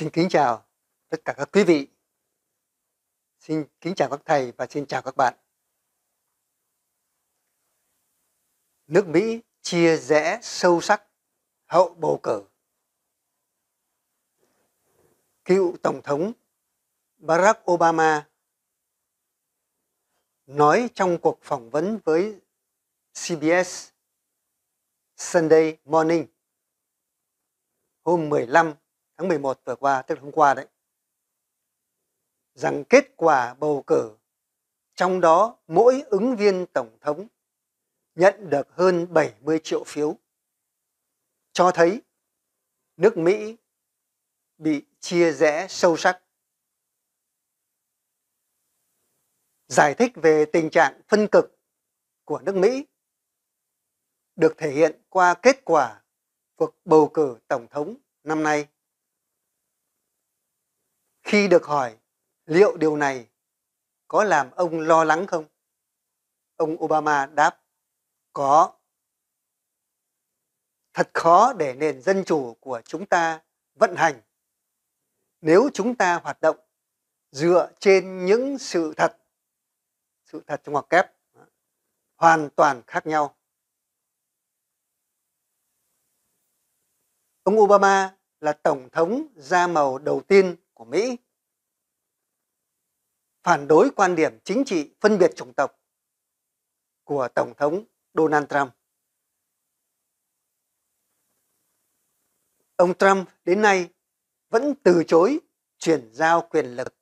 Xin kính chào tất cả các quý vị. Xin kính chào các thầy và xin chào các bạn. Nước Mỹ chia rẽ sâu sắc hậu bầu cử. Cựu Tổng thống Barack Obama nói trong cuộc phỏng vấn với CBS Sunday Morning hôm 15 tháng 11 vừa qua, tức là hôm qua đấy, rằng kết quả bầu cử trong đó mỗi ứng viên tổng thống nhận được hơn 70 triệu phiếu cho thấy nước Mỹ bị chia rẽ sâu sắc. Giải thích về tình trạng phân cực của nước Mỹ được thể hiện qua kết quả cuộc bầu cử tổng thống năm nay khi được hỏi liệu điều này có làm ông lo lắng không? Ông Obama đáp có. Thật khó để nền dân chủ của chúng ta vận hành nếu chúng ta hoạt động dựa trên những sự thật sự thật trong ngoặc kép hoàn toàn khác nhau. Ông Obama là tổng thống da màu đầu tiên của Mỹ. Phản đối quan điểm chính trị phân biệt chủng tộc của Tổng thống Donald Trump. Ông Trump đến nay vẫn từ chối chuyển giao quyền lực,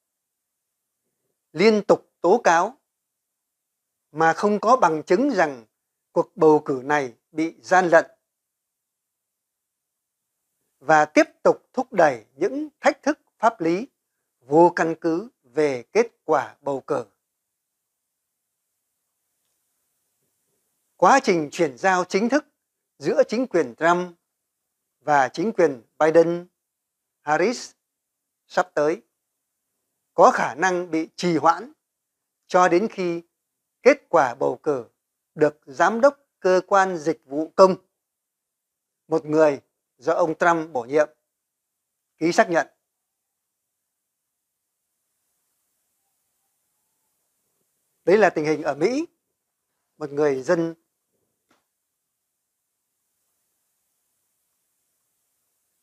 liên tục tố cáo mà không có bằng chứng rằng cuộc bầu cử này bị gian lận và tiếp tục thúc đẩy những thách thức pháp lý vô căn cứ về kết quả bầu cử. Quá trình chuyển giao chính thức giữa chính quyền Trump và chính quyền Biden, Harris sắp tới có khả năng bị trì hoãn cho đến khi kết quả bầu cử được giám đốc cơ quan dịch vụ công, một người do ông Trump bổ nhiệm, ký xác nhận. đấy là tình hình ở mỹ một người dân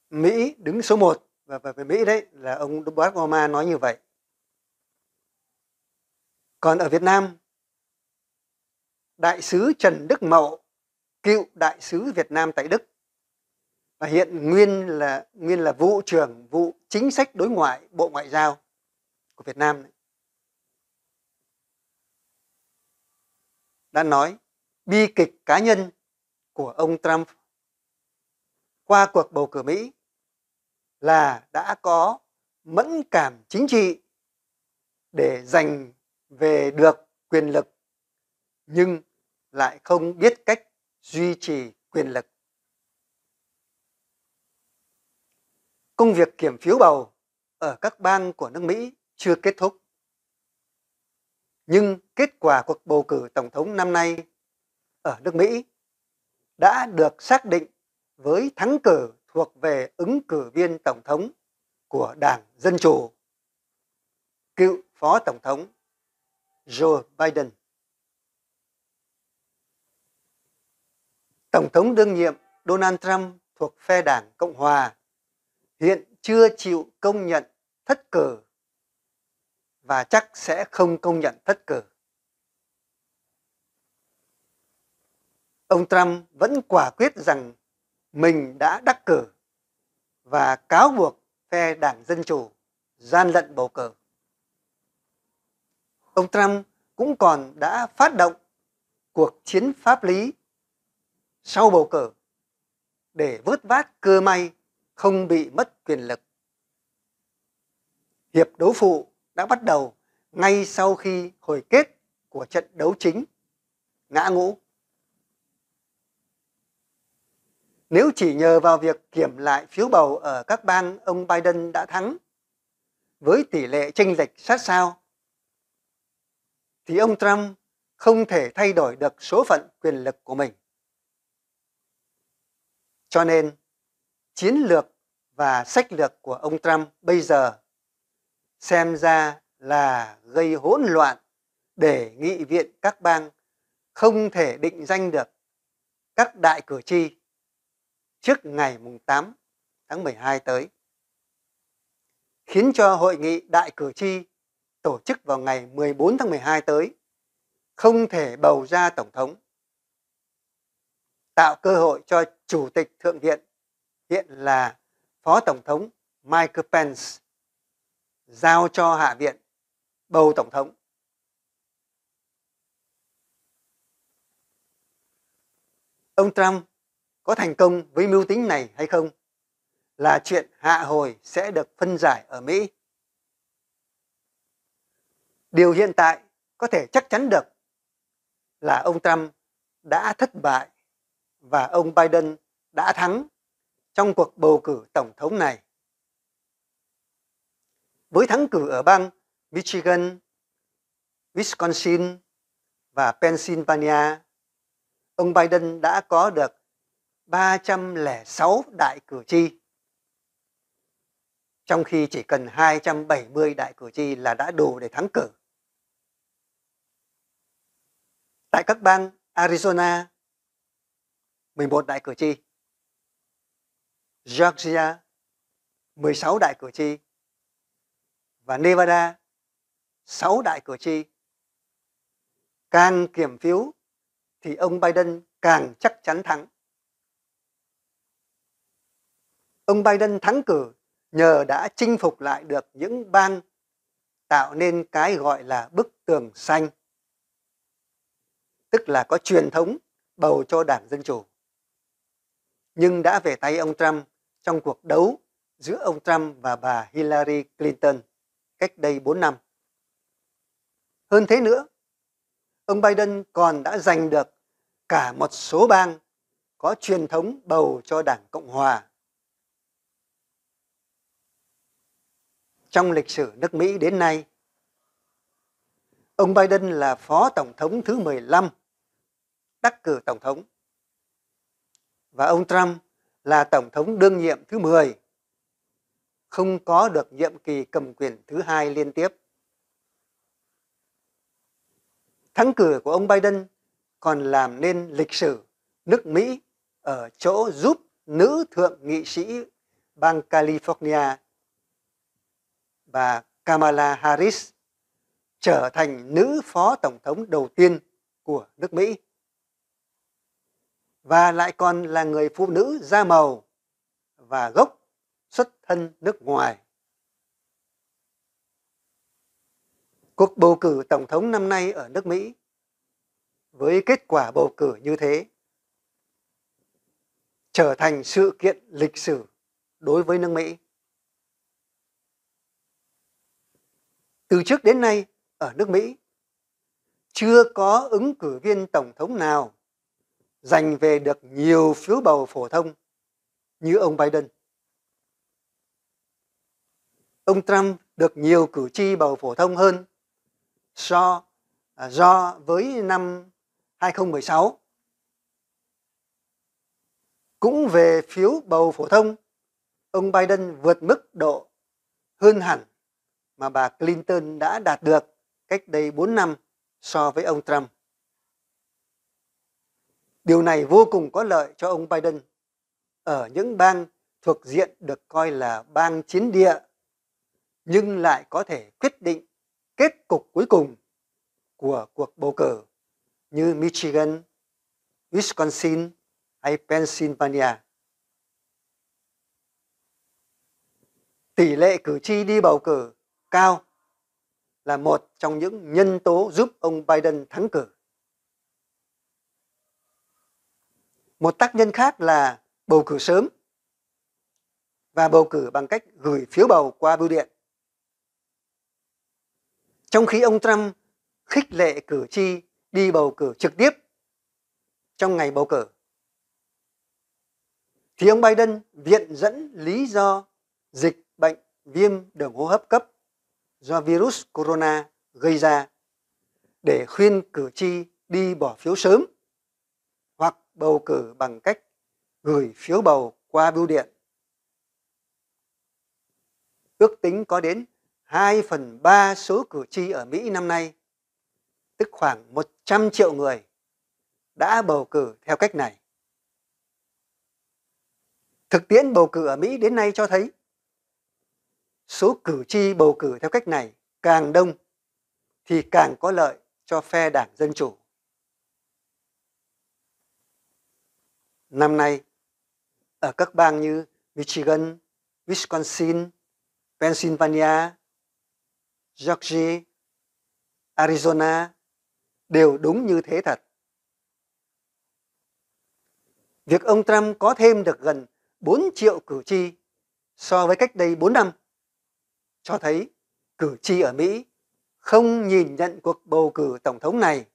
mỹ đứng số 1 và về mỹ đấy là ông barack obama nói như vậy còn ở việt nam đại sứ trần đức mậu cựu đại sứ việt nam tại đức và hiện nguyên là nguyên là vụ trưởng vụ chính sách đối ngoại bộ ngoại giao của việt nam này đã nói bi kịch cá nhân của ông Trump qua cuộc bầu cử Mỹ là đã có mẫn cảm chính trị để giành về được quyền lực nhưng lại không biết cách duy trì quyền lực. Công việc kiểm phiếu bầu ở các bang của nước Mỹ chưa kết thúc. Nhưng kết quả cuộc bầu cử tổng thống năm nay ở nước Mỹ đã được xác định với thắng cử thuộc về ứng cử viên tổng thống của Đảng Dân Chủ, cựu Phó Tổng thống Joe Biden. Tổng thống đương nhiệm Donald Trump thuộc phe Đảng Cộng Hòa hiện chưa chịu công nhận thất cử và chắc sẽ không công nhận thất cử. Ông Trump vẫn quả quyết rằng mình đã đắc cử và cáo buộc phe Đảng Dân Chủ gian lận bầu cử. Ông Trump cũng còn đã phát động cuộc chiến pháp lý sau bầu cử để vớt vát cơ may không bị mất quyền lực. Hiệp đấu phụ đã bắt đầu ngay sau khi hồi kết của trận đấu chính ngã ngũ. Nếu chỉ nhờ vào việc kiểm lại phiếu bầu ở các bang ông Biden đã thắng với tỷ lệ chênh lệch sát sao thì ông Trump không thể thay đổi được số phận quyền lực của mình. Cho nên, chiến lược và sách lược của ông Trump bây giờ xem ra là gây hỗn loạn để nghị viện các bang không thể định danh được các đại cử tri trước ngày 8 tháng 12 tới, khiến cho hội nghị đại cử tri tổ chức vào ngày 14 tháng 12 tới không thể bầu ra tổng thống, tạo cơ hội cho Chủ tịch Thượng viện, hiện là Phó Tổng thống Mike Pence giao cho Hạ viện bầu Tổng thống. Ông Trump có thành công với mưu tính này hay không là chuyện hạ hồi sẽ được phân giải ở Mỹ. Điều hiện tại có thể chắc chắn được là ông Trump đã thất bại và ông Biden đã thắng trong cuộc bầu cử tổng thống này với thắng cử ở bang Michigan, Wisconsin và Pennsylvania. Ông Biden đã có được 306 đại cử tri, trong khi chỉ cần 270 đại cử tri là đã đủ để thắng cử. Tại các bang Arizona, 11 đại cử tri, Georgia, 16 đại cử tri và Nevada, sáu đại cử tri. Càng kiểm phiếu thì ông Biden càng chắc chắn thắng. Ông Biden thắng cử nhờ đã chinh phục lại được những bang tạo nên cái gọi là bức tường xanh, tức là có truyền thống bầu cho Đảng Dân Chủ. Nhưng đã về tay ông Trump trong cuộc đấu giữa ông Trump và bà Hillary Clinton cách đây 4 năm. Hơn thế nữa, ông Biden còn đã giành được cả một số bang có truyền thống bầu cho Đảng Cộng Hòa. Trong lịch sử nước Mỹ đến nay, ông Biden là Phó Tổng thống thứ 15 đắc cử Tổng thống và ông Trump là Tổng thống đương nhiệm thứ 10 không có được nhiệm kỳ cầm quyền thứ hai liên tiếp. Thắng cử của ông Biden còn làm nên lịch sử nước Mỹ ở chỗ giúp nữ thượng nghị sĩ bang California bà Kamala Harris trở thành nữ phó tổng thống đầu tiên của nước Mỹ và lại còn là người phụ nữ da màu và gốc xuất thân nước ngoài. Cuộc bầu cử tổng thống năm nay ở nước Mỹ với kết quả bầu cử như thế trở thành sự kiện lịch sử đối với nước Mỹ. Từ trước đến nay ở nước Mỹ chưa có ứng cử viên tổng thống nào giành về được nhiều phiếu bầu phổ thông như ông Biden ông Trump được nhiều cử tri bầu phổ thông hơn so à, do với năm 2016. Cũng về phiếu bầu phổ thông, ông Biden vượt mức độ hơn hẳn mà bà Clinton đã đạt được cách đây 4 năm so với ông Trump. Điều này vô cùng có lợi cho ông Biden ở những bang thuộc diện được coi là bang chiến địa nhưng lại có thể quyết định kết cục cuối cùng của cuộc bầu cử như Michigan, Wisconsin hay Pennsylvania. Tỷ lệ cử tri đi bầu cử cao là một trong những nhân tố giúp ông Biden thắng cử. Một tác nhân khác là bầu cử sớm và bầu cử bằng cách gửi phiếu bầu qua bưu điện. Trong khi ông Trump khích lệ cử tri đi bầu cử trực tiếp trong ngày bầu cử thì ông Biden viện dẫn lý do dịch bệnh viêm đường hô hấp cấp do virus corona gây ra để khuyên cử tri đi bỏ phiếu sớm hoặc bầu cử bằng cách gửi phiếu bầu qua bưu điện. Ước tính có đến 2 phần 3 số cử tri ở Mỹ năm nay, tức khoảng 100 triệu người, đã bầu cử theo cách này. Thực tiễn bầu cử ở Mỹ đến nay cho thấy số cử tri bầu cử theo cách này càng đông thì càng có lợi cho phe Đảng Dân Chủ. Năm nay, ở các bang như Michigan, Wisconsin, Pennsylvania, Georgia, Arizona đều đúng như thế thật. Việc ông Trump có thêm được gần 4 triệu cử tri so với cách đây 4 năm cho thấy cử tri ở Mỹ không nhìn nhận cuộc bầu cử tổng thống này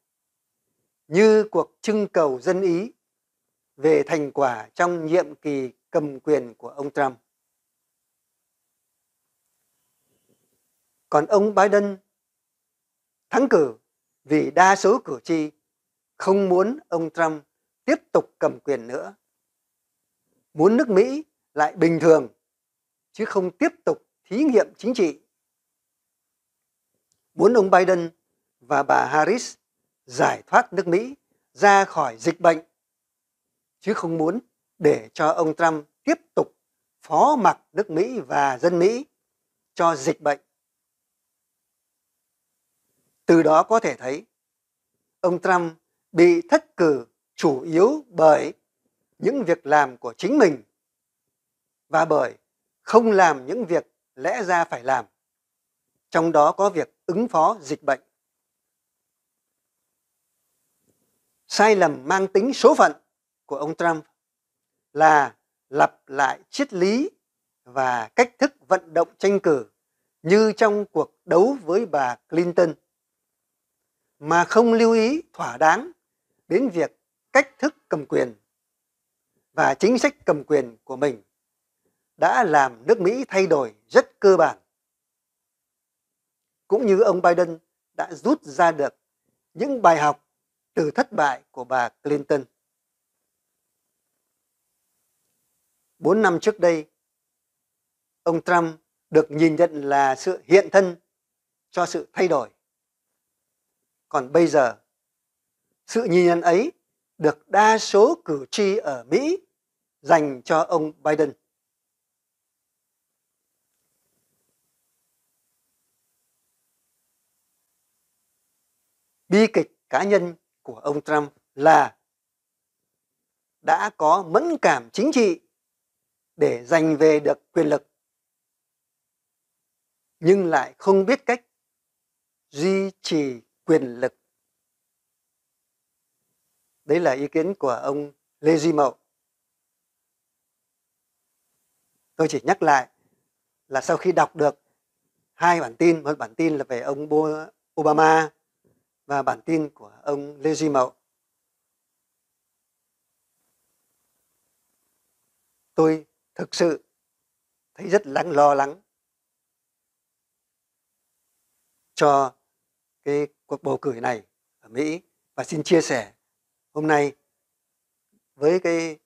như cuộc trưng cầu dân ý về thành quả trong nhiệm kỳ cầm quyền của ông Trump. Còn ông Biden thắng cử vì đa số cử tri không muốn ông Trump tiếp tục cầm quyền nữa. Muốn nước Mỹ lại bình thường chứ không tiếp tục thí nghiệm chính trị. Muốn ông Biden và bà Harris giải thoát nước Mỹ ra khỏi dịch bệnh chứ không muốn để cho ông Trump tiếp tục phó mặc nước Mỹ và dân Mỹ cho dịch bệnh. Từ đó có thể thấy, ông Trump bị thất cử chủ yếu bởi những việc làm của chính mình và bởi không làm những việc lẽ ra phải làm, trong đó có việc ứng phó dịch bệnh. Sai lầm mang tính số phận của ông Trump là lặp lại triết lý và cách thức vận động tranh cử như trong cuộc đấu với bà Clinton mà không lưu ý thỏa đáng đến việc cách thức cầm quyền và chính sách cầm quyền của mình đã làm nước Mỹ thay đổi rất cơ bản. Cũng như ông Biden đã rút ra được những bài học từ thất bại của bà Clinton. Bốn năm trước đây, ông Trump được nhìn nhận là sự hiện thân cho sự thay đổi còn bây giờ, sự nhìn nhận ấy được đa số cử tri ở Mỹ dành cho ông Biden. Bi kịch cá nhân của ông Trump là đã có mẫn cảm chính trị để giành về được quyền lực nhưng lại không biết cách duy trì quyền lực. Đấy là ý kiến của ông Lê Duy Mậu. Tôi chỉ nhắc lại là sau khi đọc được hai bản tin, một bản tin là về ông Obama và bản tin của ông Lê Duy Mậu. Tôi thực sự thấy rất lắng lo lắng cho cái cuộc bầu cử này ở Mỹ và xin chia sẻ hôm nay với cái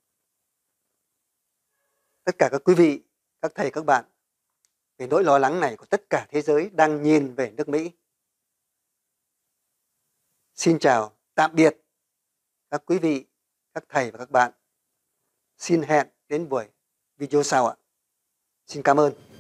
tất cả các quý vị, các thầy, các bạn về nỗi lo lắng này của tất cả thế giới đang nhìn về nước Mỹ. Xin chào, tạm biệt các quý vị, các thầy và các bạn. Xin hẹn đến buổi video sau ạ. Xin cảm ơn.